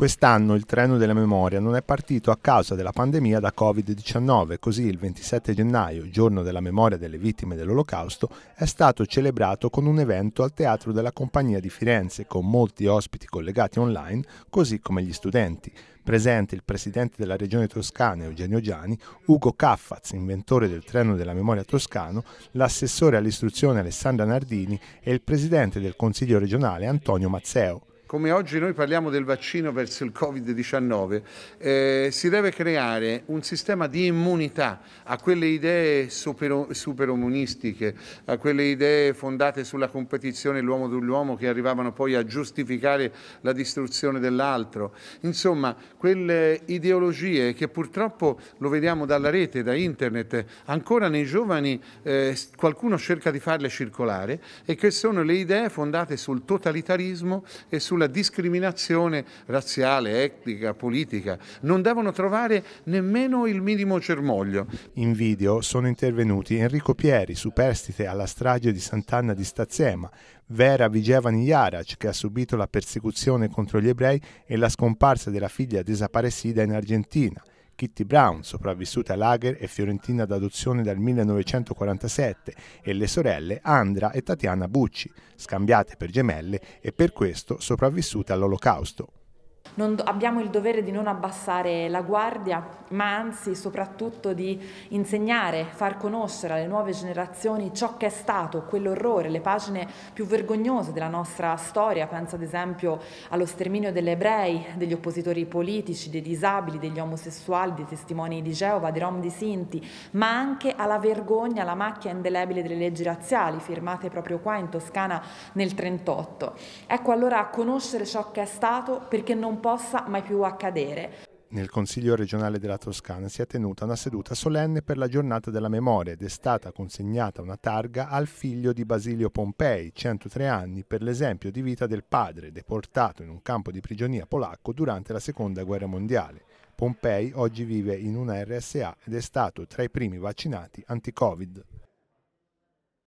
Quest'anno il treno della memoria non è partito a causa della pandemia da Covid-19, così il 27 gennaio, giorno della memoria delle vittime dell'Olocausto, è stato celebrato con un evento al Teatro della Compagnia di Firenze, con molti ospiti collegati online, così come gli studenti. Presente il presidente della regione toscana Eugenio Giani, Ugo Caffaz, inventore del treno della memoria toscano, l'assessore all'istruzione Alessandra Nardini e il presidente del Consiglio regionale Antonio Mazzeo come oggi noi parliamo del vaccino verso il Covid-19, eh, si deve creare un sistema di immunità a quelle idee supero, superomunistiche, a quelle idee fondate sulla competizione l'uomo dell'uomo che arrivavano poi a giustificare la distruzione dell'altro. Insomma, quelle ideologie che purtroppo lo vediamo dalla rete, da internet, ancora nei giovani eh, qualcuno cerca di farle circolare e che sono le idee fondate sul totalitarismo e sulla sulla discriminazione razziale, etnica, politica. Non devono trovare nemmeno il minimo cermoglio. In video sono intervenuti Enrico Pieri, superstite alla strage di Sant'Anna di Stazzema, Vera Vigevani Jarac, che ha subito la persecuzione contro gli ebrei e la scomparsa della figlia desaparecida in Argentina, Kitty Brown, sopravvissuta a Lager e fiorentina d'adozione dal 1947, e le sorelle Andra e Tatiana Bucci, scambiate per gemelle e per questo sopravvissute all'olocausto. Non, abbiamo il dovere di non abbassare la guardia, ma anzi soprattutto di insegnare, far conoscere alle nuove generazioni ciò che è stato quell'orrore, le pagine più vergognose della nostra storia, penso ad esempio allo sterminio degli ebrei, degli oppositori politici, dei disabili, degli omosessuali, dei testimoni di Geova, dei rom di Sinti, ma anche alla vergogna, alla macchia indelebile delle leggi razziali firmate proprio qua in Toscana nel 1938. Ecco allora conoscere ciò che è stato perché non non possa mai più accadere. Nel Consiglio regionale della Toscana si è tenuta una seduta solenne per la giornata della memoria ed è stata consegnata una targa al figlio di Basilio Pompei, 103 anni, per l'esempio di vita del padre, deportato in un campo di prigionia polacco durante la Seconda Guerra Mondiale. Pompei oggi vive in una RSA ed è stato tra i primi vaccinati anti-Covid.